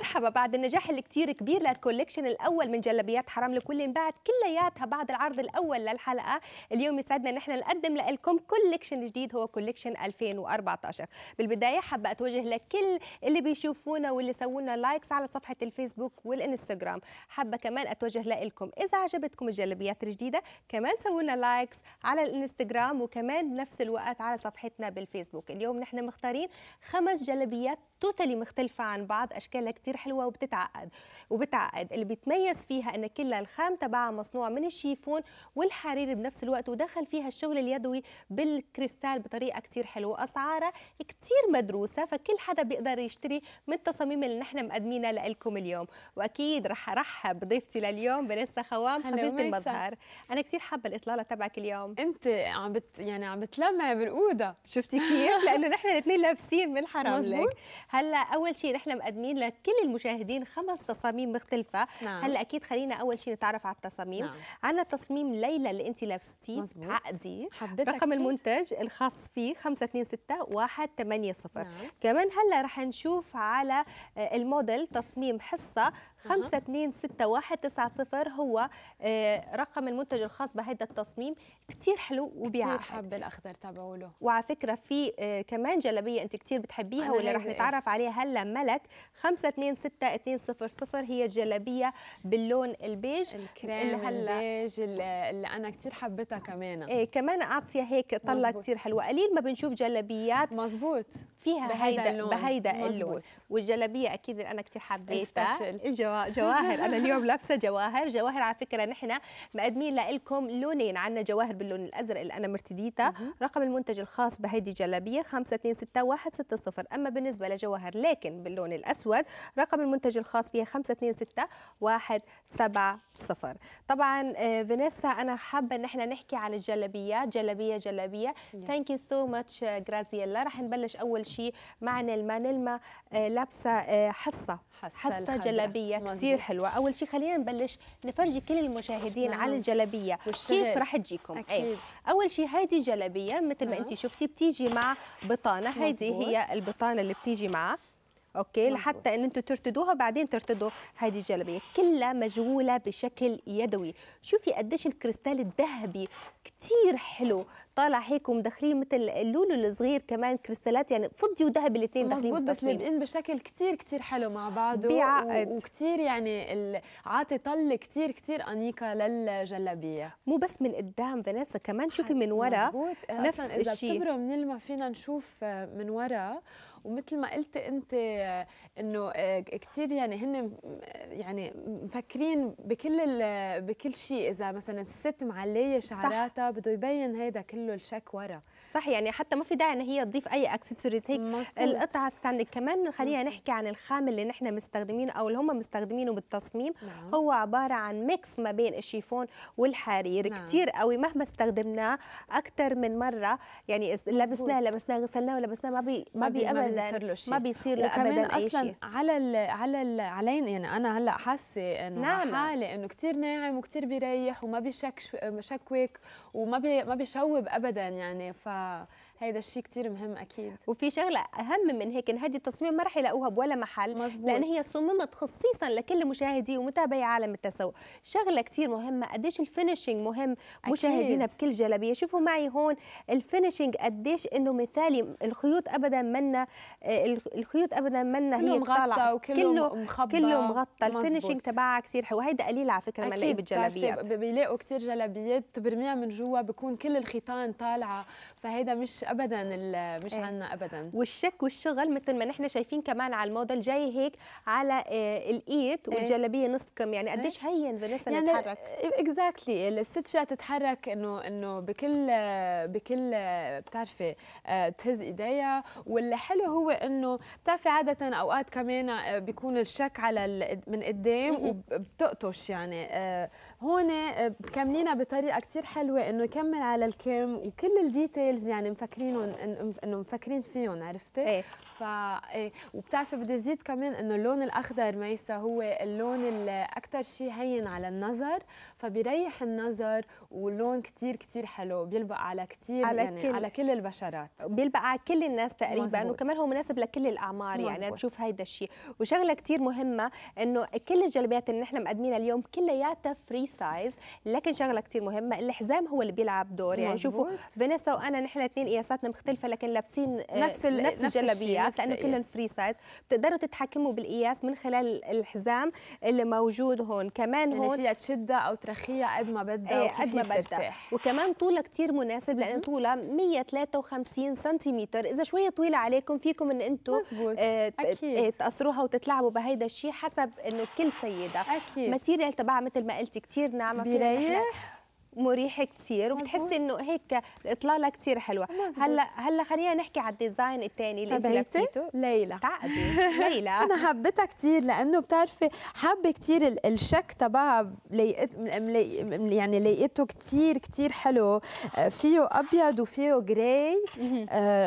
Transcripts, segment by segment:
مرحبا بعد النجاح اللي كتير كبير للكوليكشن الاول من جلبيات حرام لكل انبعت كلياتها بعد العرض الاول للحلقه اليوم يسعدنا ان احنا نقدم لكم كوليكشن جديد هو كوليكشن 2014 بالبدايه حابه اتوجه لكل اللي بيشوفونا واللي سوونا لايكس على صفحه الفيسبوك والانستغرام حابه كمان اتوجه لكم اذا عجبتكم الجلبيات الجديده كمان سوونا لايكس على الانستغرام وكمان بنفس الوقت على صفحتنا بالفيسبوك اليوم نحن مختارين خمس جلبيات توتالي مختلفه عن بعض اشكالها كتير كتير حلوه وبتتعقد وبتعقد اللي بتميز فيها ان كل الخام تبعها مصنوع من الشيفون والحرير بنفس الوقت ودخل فيها الشغل اليدوي بالكريستال بطريقه كتير حلوه اسعارها كتير مدروسه فكل حدا بيقدر يشتري من التصاميم اللي نحن مقدمينها لكم اليوم واكيد رح ارحب بضيفتي لليوم بنسا خوام خبيره المظهر انا كثير حابه الاطلاله تبعك اليوم انت عم بت يعني عم بتلمع بالاوضه شفتي كيف لانه نحن الاثنين لابسين من حرام لك هلا اول شيء نحن مقدمين لكل للمشاهدين خمس تصاميم مختلفه نعم. هلا اكيد خلينا اول شيء نتعرف على التصاميم نعم. عندنا تصميم ليلى اللي انت لابستيه عقدي رقم المنتج الخاص فيه 526180 نعم. كمان هلا رح نشوف على آه، الموديل تصميم حصه 52619 هو آه، رقم المنتج الخاص بهذا التصميم كثير حلو وبيع كثير حب الاخضر تبعوله له وعلى فكره في آه، كمان جلبيه انت كثير بتحبيها واللي رح نتعرف عليها هلا ملك 526200 هي جلبيه باللون البيج الكريم هلا البيج اللي انا كثير حبيتها كمان ايه كمان عاطيه هيك طلة كثير حلوه قليل ما بنشوف جلبيات مزبوط فيها بهيدا اللون بهيدا اللون والجلبيه اكيد اللي انا كثير حبيتها الجو جواهر انا اليوم لابسه جواهر جواهر على فكره نحن مقدمين لكم لونين عندنا جواهر باللون الازرق اللي انا مرتديته رقم المنتج الخاص بهيدي الجلابيه 526160 اما بالنسبه لجواهر لكن باللون الاسود رقم المنتج الخاص فيها 526170 طبعا آه، فينيسا انا حابه ان احنا نحكي عن الجلابيات جلابيه جلابيه ثانك يو سو ماتش جرازيلا رح نبلش اول شيء مع نلما نلما آه، لابسه آه، حصه حسه جلبيه مزبوط. كثير حلوه اول شيء خلينا نبلش نفرجي كل المشاهدين نعم. على الجلبيه كيف رح تجيكم إيه. أكيد. أي. اول شيء هذه جلبيه مثل ما نعم. انت شفتي بتيجي مع بطانه هذه هي البطانه اللي بتيجي معها اوكي مزبوط. لحتى ان انتم ترتدوها بعدين ترتدوا هذه الجلابيه كلها مجهوله بشكل يدوي شوفي قديش الكريستال الذهبي كثير حلو طالع هيك ومدخلين مثل اللولو الصغير كمان كريستالات يعني فضي وذهب الاثنين داخلين مظبوط بس لابقين بشكل كثير كثير حلو مع بعضه بيعقد وكثير يعني عاطي طل كثير كثير انيقه للجلابيه مو بس من قدام فانيسا كمان شوفي من ورا مزبوط. نفس الشيء اذا بتبرم من الما فينا نشوف من ورا ومثل ما قلت انت انه آه، كثير يعني هن يعني مفكرين بكل بكل شيء اذا مثلا الست معليه شعراتها بده يبين هذا كله الشك ورا صح يعني حتى ما في داعي ان هي تضيف اي اكسسوارز هيك مزبوط. القطعه ستاند كمان خلينا نحكي عن الخام اللي نحن مستخدمينه او اللي هم مستخدمينه بالتصميم نعم. هو عباره عن ميكس ما بين الشيفون والحرير نعم. كثير قوي مهما استخدمناه اكثر من مره يعني لبسناه لبسناه غسلناه ولبسناه ما بي ما, ما بي ابدا ما بيصير له ابدا اي شيء على ال على ال علينا يعني انا هلا حاسه انه نعم. حالي انه كثير ناعم وكثير بيريح وما بيشكوك وما بي ما بيشوب ابدا يعني ف 啊。هيدا الشيء كثير مهم اكيد وفي شغله اهم من هيك ان هذه التصميم ما رح يلاقوها بولا محل مزبوط. لان هي صممت خصيصا لكل مشاهدي ومتابعي عالم التسوق شغله كثير مهمه قديش الفينشينج مهم أكيد. مشاهدينا بكل جلبيه شوفوا معي هون الفينشينج قديش انه مثالي الخيوط ابدا منا آه، الخيوط ابدا منا هي مغطى وكله مخبى كله مغطى الفينشينج تبعها كثير حلو هيدا قليل على فكره ما الاقيه بالجلابيات بيلاقوا كثير جلابيات برميها من جوا بكون كل الخيطان طالعه فهيدا مش ابدا مش إيه. عنا ابدا والشك والشغل مثل ما نحن شايفين كمان على الموديل جاي هيك على آه، الايد إيه. والجلابيه نص كم يعني قديش إيه. هين فانيسا يعني نتحرك اكزاكتلي الست فيها تتحرك انه انه بكل بكل بتعرفي آه، تهز ايديها واللي حلو هو انه بتعرفي عاده اوقات كمان آه، بيكون الشك على من قدام وبتقطش يعني هون مكملينا آه، بطريقه كثير حلوه انه يكمل على الكم وكل الديتيلز يعني مفكرينهم انه مفكرين فيهم عرفتي؟ ايه ف ايه وبتعرفي بدي زيد كمان انه اللون الاخضر ميسا هو اللون الاكثر شيء هين على النظر فبيريح النظر ولون كثير كثير حلو بيلبق على كثير على يعني كل على كل البشرات بيلبق على كل الناس تقريبا مزبوط. وكمان هو مناسب لكل الاعمار يعني، مزبوط. يعني بشوف هيدا الشيء وشغله كثير مهمه انه كل الجلبيات اللي نحن مقدمينها اليوم كلياتها فري سايز لكن شغله كثير مهمه الحزام هو اللي بيلعب دور يعني شوفوا فينيسا وانا نحن الاثنين قياساتنا مختلفه لكن لابسين آه، نفس ال... نفس, الجلابيات لانه كلهم فري سايز بتقدروا تتحكموا بالقياس من خلال الحزام اللي موجود هون كمان يعني هون اللي فيها تشدها او ترخيها قد ما بدها إيه، قد ما بدها وكمان طولها كثير مناسب لان طولها 153 سنتيمتر اذا شويه طويله عليكم فيكم ان انتم آه،, آه تقصروها وتتلعبوا بهيدا الشيء حسب انه كل سيده اكيد ماتيريال تبعها مثل ما قلتي كثير كثير نعمه في ريحه مريحه كثير وبتحسي انه هيك الاطلاله كثير حلوه هلا هلا خلينا نحكي على الديزاين الثاني اللي انت ليلى تعقدي ليلى انا حبيتها كثير لانه بتعرفي حابه كثير الشك تبعها يعني لقيته كثير كثير حلو آه، فيه ابيض وفيه جراي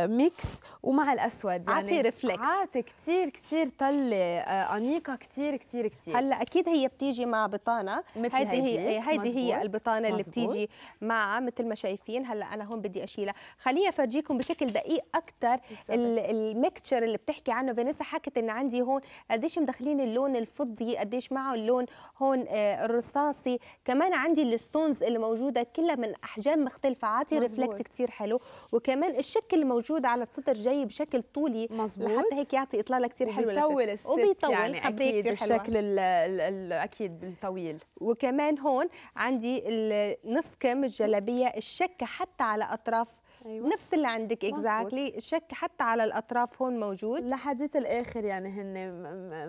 ميكس آه، ومع الاسود يعني عاطي ريفلكت عاطي كثير كثير طله انيقه آه، كثير كثير كثير هلا اكيد هي بتيجي مع بطانه هيدي هي هيدي هي البطانه اللي تيجي مع مثل ما شايفين هلا انا هون بدي اشيلها خليني افرجيكم بشكل دقيق اكثر الميكتشر اللي بتحكي عنه فينيسا حكت ان عندي هون قديش مدخلين اللون الفضي قديش معه اللون هون آه، الرصاصي كمان عندي الستونز اللي موجوده كلها من احجام مختلفه عاطي ريفلكت كثير حلو وكمان الشكل الموجود على الصدر جاي بشكل طولي مزبوط. لحتى هيك يعطي اطلاله كثير حلوه وبيطول الست وبيطول يعني اكيد الشكل الـ الـ الـ اكيد الطويل وكمان هون عندي نص كم الجلابيه الشك حتى على اطراف أيوة. نفس اللي عندك اكزاكتلي الشك حتى على الاطراف هون موجود لحديت الاخر يعني هن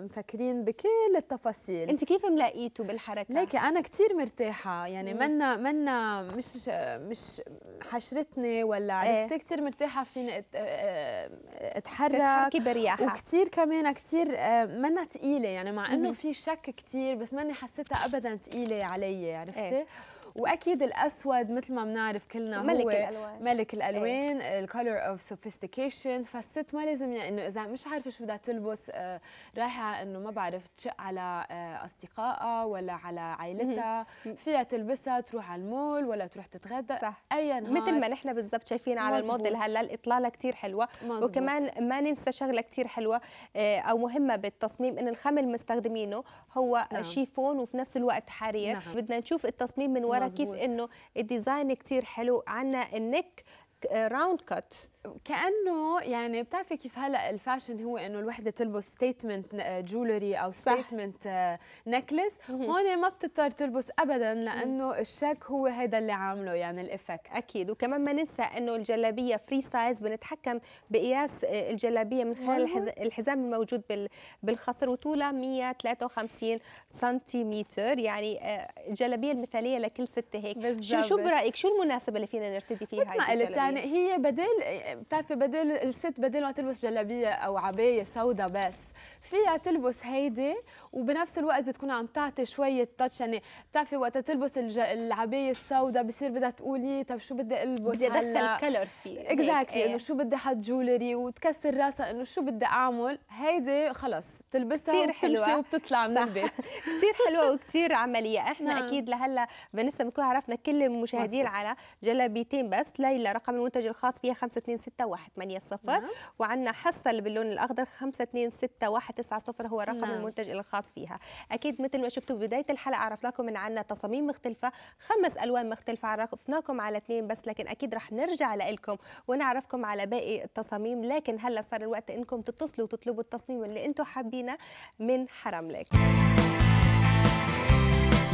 مفكرين بكل التفاصيل انت كيف ملاقيته بالحركه ليك انا كثير مرتاحه يعني منا منا مش مش حشرتني ولا عرفت ايه. كثير مرتاحه فيني اتحرك برياحه وكثير كمان كثير آه، منا ثقيله يعني مع انه في شك كثير بس ماني حسيتها ابدا ثقيله علي عرفتي ايه. واكيد الاسود مثل ما بنعرف كلنا ملك هو الالوان ملك الالوان الكولر اوف سوفيستيكيشن فالست ما لازم يعني انه اذا مش عارفه شو بدها تلبس آه، رايحه انه ما بعرف تشق على آه، اصدقائها ولا على عائلتها فيها تلبسها تروح على المول ولا تروح تتغدى صح ايا مثل ما نحن بالضبط شايفين على الموديل هلا الاطلاله كثير حلوه مزبوط. وكمان ما ننسى شغله كثير حلوه آه، او مهمه بالتصميم ان الخمل اللي مستخدمينه هو نعم. شيفون وفي نفس الوقت حرير نعم. بدنا نشوف التصميم من وراء كيف انه الديزاين كتير حلو عندنا النك راوند آه، كات كانه يعني بتعرفي كيف هلا الفاشن هو انه الوحده تلبس ستيتمنت جولري آه، او ستيتمنت آه، نكلس هون ما بتضطر تلبس ابدا لانه الشك هو هذا اللي عامله يعني الافكت اكيد وكمان ما ننسى انه الجلابيه فري سايز بنتحكم بقياس آه، الجلابيه من خلال الحزام الموجود بالخصر وطولها 153 سنتيمتر يعني الجلابيه المثاليه لكل سته هيك بالزبط. شو شو برايك شو المناسبه اللي فينا نرتدي فيها هاي يعني الجلابيه يعني هي بدل بتعرفي بدل الست بدل ما تلبس جلابيه او عبايه سوداء بس فيها تلبس هيدي وبنفس الوقت بتكون عم تعطي شويه تاتش يعني بتعرفي وقت تلبس الج... العبايه السوداء بصير بدها تقولي طب شو بدي البس بدي ادخل كلر فيه اكزاكتلي exactly. انه إيه. شو بدي احط جولري وتكسر راسها انه شو بدي اعمل هيدي خلص بتلبسها كتير حلوة وبتطلع من البيت كثير حلوة وكثير عملية احنا نعم. اكيد لهلا فانيسا بنكون عرفنا كل المشاهدين على جلابيتين بس ليلى رقم المنتج الخاص فيها 526180 نعم. وعندنا حصل باللون الاخضر 526190 هو رقم نعم. المنتج الخاص فيها اكيد مثل ما شفتوا ببداية الحلقة عرفناكم ان عندنا تصاميم مختلفة خمس الوان مختلفة عرفناكم على اثنين بس لكن اكيد رح نرجع لكم ونعرفكم على باقي التصاميم لكن هلا صار الوقت انكم تتصلوا وتطلبوا التصميم اللي انتم حابين مدينة من لك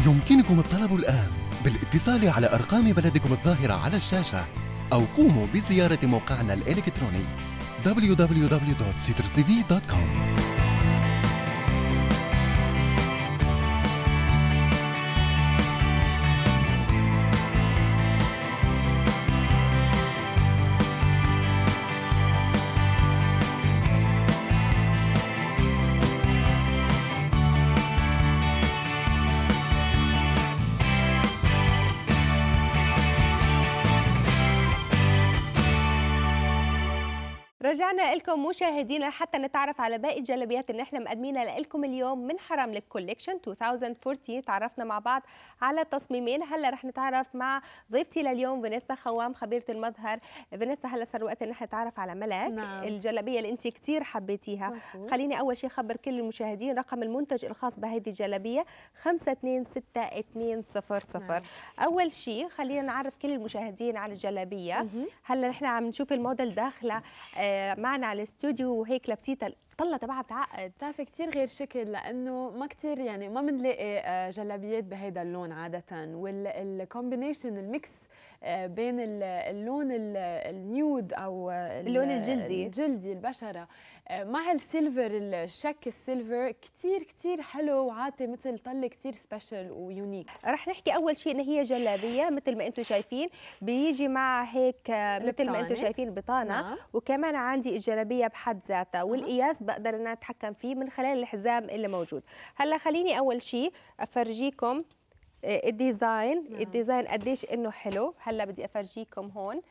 يمكنكم الطلب الآن بالاتصال على أرقام بلدكم الظاهرة على الشاشة أو قوموا بزيارة موقعنا الإلكتروني www.citrustv.com بكم مشاهدينا حتى نتعرف على باقي الجلابيات اللي احنا مقدمينها لكم اليوم من حرام للكوليكشن 2014 تعرفنا مع بعض على تصميمين هلا رح نتعرف مع ضيفتي لليوم فينيسا خوام خبيره المظهر فينيسا هلا صار وقت ان احنا نتعرف على ملاك نعم. الجلابيه اللي انت كثير حبيتيها مصبوط. خليني اول شيء اخبر كل المشاهدين رقم المنتج الخاص بهذه الجلابيه 526200 نعم. اول شيء خلينا نعرف كل المشاهدين على الجلابيه هلا نحن عم نشوف الموديل داخله آه، معنا على الاستوديو وهيك لابسيتها طلة تبعها بتعقد بتعرفي كثير غير شكل لانه ما كثير يعني ما بنلاقي آه، جلابيات بهيدا اللون عاده والكومبينيشن الميكس آه، بين اللون النيود او اللون الجلدي الجلدي البشره آه، مع السيلفر الشك السيلفر كثير كثير حلو وعاطي مثل طله كثير سبيشل ويونيك رح نحكي اول شيء انه هي جلابيه مثل ما انتم شايفين بيجي مع هيك مثل ما انتم شايفين بطانه نعم. وكمان عندي الجلابيه بحد ذاتها والقياس بقدر انا اتحكم فيه من خلال الحزام اللي موجود هلا خليني اول شيء افرجيكم آه، الديزاين نعم. الديزاين قديش انه حلو هلا بدي افرجيكم هون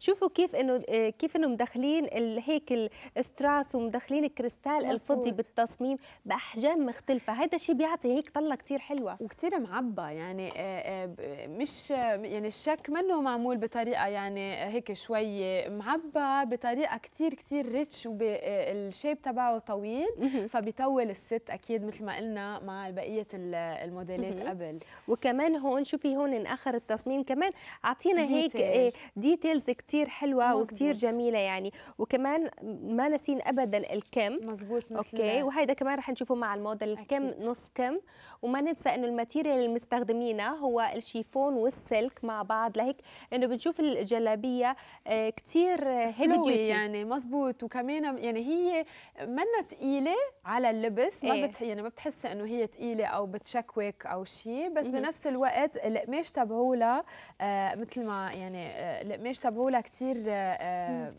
شوفوا كيف انه آه، كيف انه مدخلين هيك الاستراس ومدخلين الكريستال الفضي بالتصميم باحجام مختلفه هذا الشيء بيعطي هيك طله كثير حلوه وكثير معبى يعني آه، آه، مش يعني الشك منه معمول بطريقه يعني هيك شوي معبى بطريقه كثير كثير ريتش والشيب تبعه طويل فبيطول الست اكيد مثل ما قلنا مع بقيه الموديلات قبل وكمان هون شوفي هون اخر التصميم كمان اعطينا هيك ديتيلز كتير كثير حلوه مزبوط. وكثير جميله يعني وكمان ما ناسين ابدا الكم مزبوط اوكي وهيدا كمان رح نشوفه مع الموديل الكم نص كم وما ننسى انه الماتيريال اللي مستخدمينها هو الشيفون والسلك مع بعض لهيك انه بنشوف الجلابيه كثير هيفي ديوتي يعني مزبوط وكمان يعني هي منا ثقيله على اللبس ما إيه؟ يعني ما بتحس انه هي ثقيله او بتشكوك او شيء بس بنفس الوقت القماش تبعولها آه مثل ما يعني آه، القماش تبعولها كثير كثير آه، آه،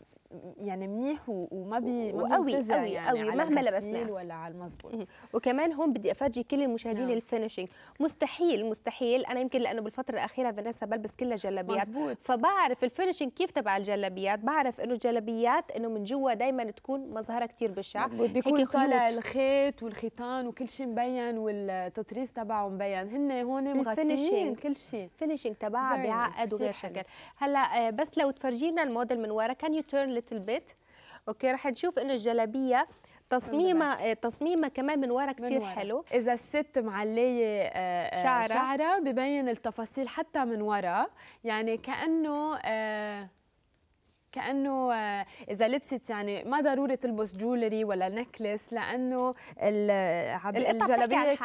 يعني منيح وما بي ما قوي قوي قوي مهما لبسنا ولا على المزبوط وكمان هون بدي افرجي كل المشاهدين نعم. الفينشينج مستحيل مستحيل انا يمكن لانه بالفتره الاخيره فانيسا بلبس كلها جلابيات مزبوط. فبعرف الفينشينج كيف تبع الجلابيات بعرف انه الجلابيات انه من جوا دائما تكون مظهرها كثير بشع مزبوط بيكون طالع الخيط والخيطان وكل شيء مبين والتطريز تبعه مبين هن هون مغطيين كل شيء الفينشينج تبعها بيعقد وغير شكل هلا آه، بس لو تفرجينا الموديل من ورا كان يو تيرن دخلت البيت اوكي رح تشوف انه الجلابيه تصميمها آه، تصميمها كمان من ورا كثير حلو اذا الست معليه آه، آه، شعرها شعرها ببين التفاصيل حتى من ورا يعني كانه كانه آه، اذا لبست يعني ما ضروري تلبس جولري ولا نكلس لانه الجلابيه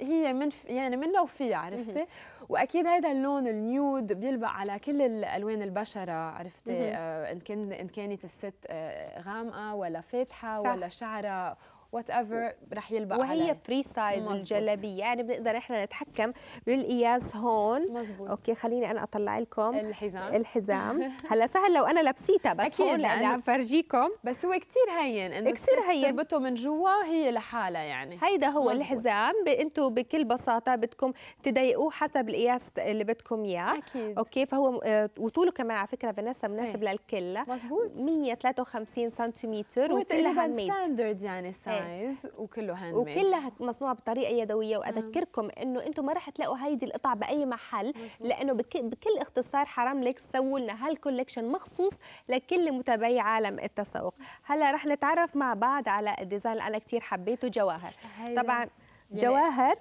هي من يعني من لو فيها عرفتي واكيد هذا اللون النيود بيلبق على كل الالوان البشره عرفتي آه، ان كان ان كانت الست آه، غامقه ولا فاتحه ولا شعرها وات ايفر رح يلبق وهي علي. فري سايز مزبوط. الجلابيه يعني بنقدر احنا نتحكم بالقياس هون مزبوط. اوكي خليني انا اطلع لكم الحزام الحزام هلا سهل لو انا لبسيته بس أكيد هون لاني عم فرجيكم بس هو كثير هين انه كثير هين تربطه من جوا هي لحالها يعني هيدا هو مزبوط. الحزام انتم بكل بساطه بدكم تضيقوه حسب القياس اللي بدكم اياه اكيد اوكي فهو آه، وطوله كمان على فكره فانيسا مناسب إيه. للكل مزبوط 153 سنتيمتر وكلها ستاندرد يعني ساره كستمايز وكله هاند ميد وكلها مصنوعه بطريقه يدويه واذكركم نعم. انه انتم ما راح تلاقوا هيدي القطع باي محل لانه بكل اختصار حرام لك سووا لنا هالكولكشن مخصوص لكل متابعي عالم التسوق هلا رح نتعرف مع بعض على الديزاين اللي انا كثير حبيته جواهر طبعا جواهر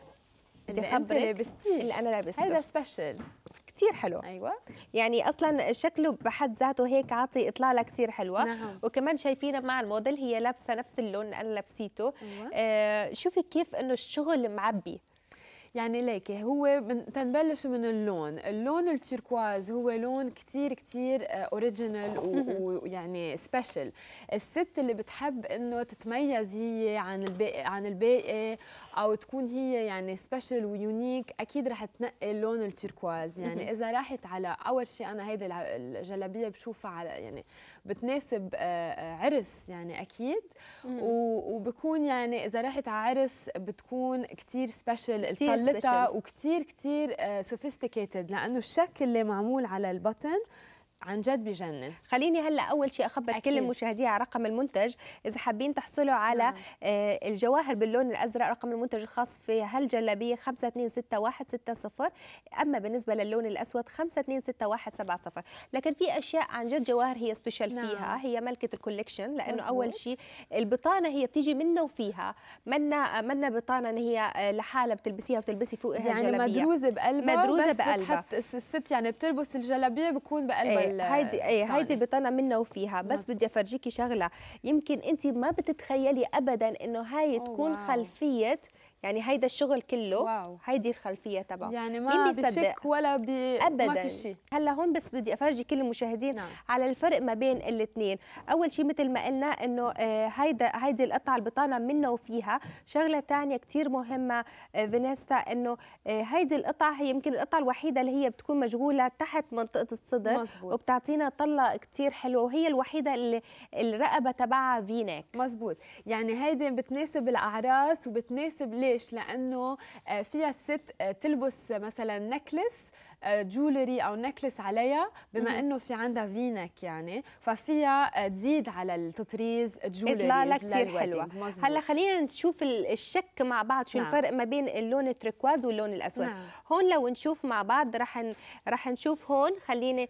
اللي انت لابستيه اللي انا لابسته هذا سبيشل كثير حلو ايوه يعني اصلا شكله بحد ذاته هيك عاطي اطلاله كثير حلوه نعم. وكمان شايفينها مع الموديل هي لابسه نفس اللون اللي انا لابسيته أيوة. آه شوفي كيف انه الشغل معبي يعني ليكي هو من تنبلش من اللون اللون التركواز هو لون كتير كتير اوريجينال آه، ويعني سبيشل الست اللي بتحب انه تتميز هي عن الباقي عن الباقي او تكون هي يعني سبيشل ويونيك اكيد رح تنقي لون التركواز يعني اذا راحت على اول شيء انا هيدي الجلابيه بشوفها على يعني بتناسب آه، آه، عرس يعني اكيد وبكون يعني اذا راحت على عرس بتكون كثير سبيشل طلتها وكثير كثير سوفيستيكيتد لانه الشكل اللي معمول على البطن عن جد بجنن خليني هلا اول شيء اخبر أكيد. كل المشاهدين على رقم المنتج اذا حابين تحصلوا على نعم. آه. الجواهر باللون الازرق رقم المنتج الخاص في هالجلابيه 526160 اما بالنسبه للون الاسود 526170 لكن في اشياء عن جد جواهر هي سبيشال نعم. فيها هي ملكه الكوليكشن لانه مزبوط. اول شيء البطانه هي بتيجي منه وفيها منا منا بطانه ان هي آه، لحالها بتلبسيها وتلبسي فوقها يعني يعني مدروزه بقلبها مدروزه بقلبها الست يعني بتلبس الجلابيه بكون بقلبها إيه. هيدي اي هيدي بطلع منا وفيها بس مزبوط. بدي افرجيكي شغله يمكن انت ما بتتخيلي ابدا انه هاي تكون خلفيه يعني هيدا الشغل كله واو. هيدي الخلفيه تبعه يعني ما بشك ولا ب... ابدا ما في شيء هلا هون بس بدي افرجي كل المشاهدين نعم. على الفرق ما بين الاثنين اول شيء مثل ما قلنا انه آه، هيدا هيدي القطعه البطانه منه وفيها شغله ثانيه كثير مهمه آه، فينيسا انه آه، هيدي القطعه هي يمكن القطعه الوحيده اللي هي بتكون مشغوله تحت منطقه الصدر مزبوط. وبتعطينا طله كثير حلوه وهي الوحيده اللي الرقبه تبعها فينك مزبوط يعني هيدي بتناسب الاعراس وبتناسب ليش؟ لأنه آه، فيها الست آه، تلبس مثلا نكلس جولري آه، او نكلس عليها بما انه في عندها فينك يعني ففيها تزيد على التطريز جولري اطلاله كثير حلوه مزبوط. هلا خلينا نشوف الشك مع بعض شو نعم. الفرق ما بين اللون التركواز واللون الاسود نعم. هون لو نشوف مع بعض رح رح نشوف هون خليني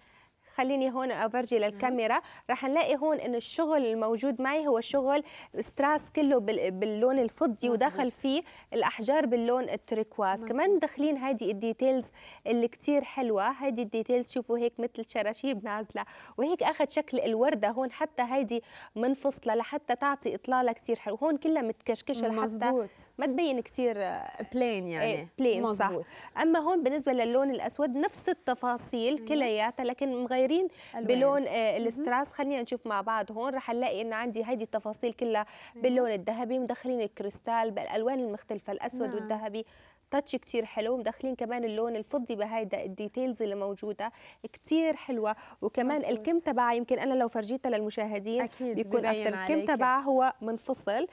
خليني هون افرجي للكاميرا رح نلاقي هون انه الشغل الموجود معي هو شغل ستراس كله باللون الفضي ودخل فيه الاحجار باللون التركواز كمان مدخلين هذه الديتيلز اللي كثير حلوه هذه الديتيلز شوفوا هيك مثل شراشيب نازله وهيك اخذ شكل الورده هون حتى هذه منفصله لحتى تعطي اطلاله كثير حلوه هون كلها متكشكشه لحتى ما تبين كثير آه، بلين يعني ايه بلين صح اما هون بالنسبه للون الاسود نفس التفاصيل كلياتها لكن مغير صايرين ألوان. بلون آه، الاستراس خلينا نشوف مع بعض هون راح نلاقي انه عندي هذه التفاصيل كلها باللون الذهبي مدخلين الكريستال بالالوان المختلفه الاسود نعم. والذهبي تاتش كتير حلو مدخلين كمان اللون الفضي بهيدا الديتيلز اللي موجوده كتير حلوه وكمان مزبوط. الكم تبعها يمكن انا لو فرجيتها للمشاهدين أكيد بيكون اكثر الكم تبعها هو منفصل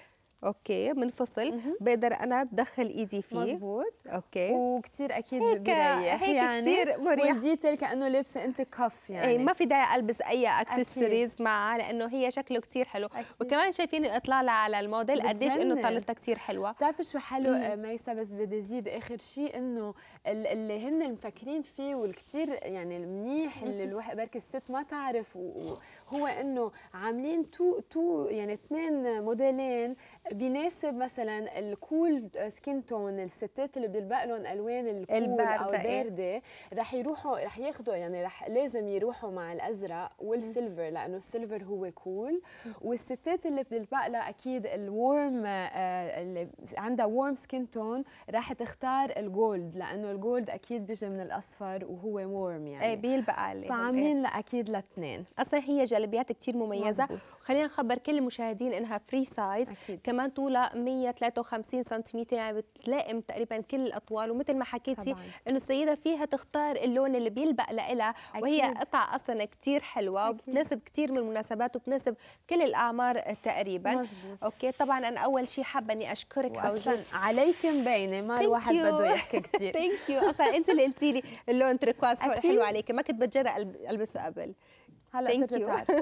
اوكي منفصل بقدر انا بدخل ايدي فيه مزبوط اوكي وكثير اكيد هيك بريح هيك يعني كثير مريح والديتيل كانه لابسه انت كف إيه، يعني اي ما في داعي البس اي اكسسوارز معها لانه هي شكله كثير حلو أكيد. وكمان شايفين الاطلاله على الموديل قديش انه طلتها كثير حلوه بتعرفي شو حلو آه، ميسا بس بدي ازيد اخر شيء انه اللي هن مفكرين فيه والكثير يعني المنيح اللي الواحد بركي الست ما تعرف هو انه عاملين تو تو يعني اثنين موديلين بيناسب مثلا الكول سكين تون الستات اللي بيلبق لهم الوان الكول او البارده إيه؟ رح يروحوا رح ياخذوا يعني رح لازم يروحوا مع الازرق والسيلفر لانه السيلفر هو كول والستات اللي بيلبق لها اكيد الورم آه، اللي عندها ورم سكين تون رح تختار الجولد لانه الجولد اكيد بيجي من الاصفر وهو ورم يعني ايه بيلبق عليه فعاملين إيه. اكيد للاثنين اصلا هي جلبيات كثير مميزه خلينا نخبر كل المشاهدين انها فري سايز أكيد. كمان طولها 153 سنتيمتر يعني بتلائم تقريبا كل الاطوال ومثل ما حكيتي انه السيده فيها تختار اللون اللي بيلبق لها وهي قطعه اصلا كثير حلوه وبتناسب كثير من المناسبات وبتناسب كل الاعمار تقريبا مزبوط. اوكي طبعا انا اول شيء حابه اني اشكرك اصلا عليك مبينه ما الواحد بده يحكي كثير ثانك يو اصلا انت اللي قلتي لي اللون تركواز حلو عليك ما كنت بتجرأ البسه قبل هلا صرت بتعرف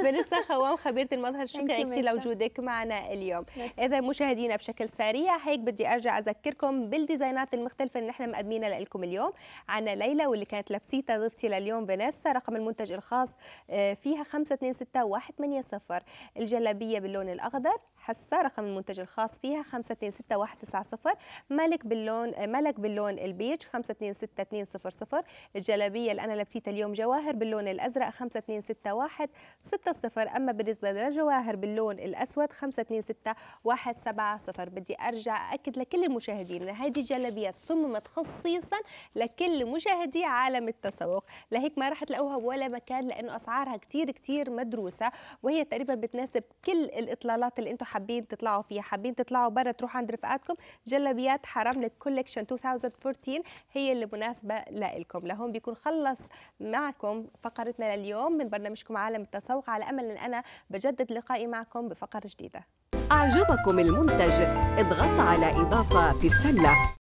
خوام خبيره المظهر شكرا كثير لوجودك معنا اليوم اذا مشاهدينا بشكل سريع هيك بدي ارجع اذكركم بالديزاينات المختلفه اللي نحن مقدمينها لكم اليوم عنا ليلى واللي كانت لابسيتها ضيفتي لليوم بنسى رقم المنتج الخاص آه، فيها 526180 الجلابيه باللون الاخضر حسة رقم المنتج الخاص فيها 526190 ملك باللون ملك باللون البيج 526200 الجلابية اللي أنا لابسيتها اليوم جواهر باللون الأزرق 526160 أما بالنسبة للجواهر باللون الأسود 526170 بدي أرجع أكد لكل المشاهدين أن هذه الجلابيات صممت خصيصا لكل مشاهدي عالم التسوق لهيك ما راح تلاقوها ولا مكان لأنه أسعارها كثير كثير مدروسة وهي تقريبا بتناسب كل الإطلالات اللي أنتم حابين تطلعوا فيها حابين تطلعوا برا تروحوا عند رفقاتكم جلابيات حرام للكوليكشن 2014 هي اللي مناسبة لكم لهون بيكون خلص معكم فقرتنا لليوم من برنامجكم عالم التسوق على أمل أن أنا بجدد لقائي معكم بفقرة جديدة أعجبكم المنتج اضغط على إضافة في السلة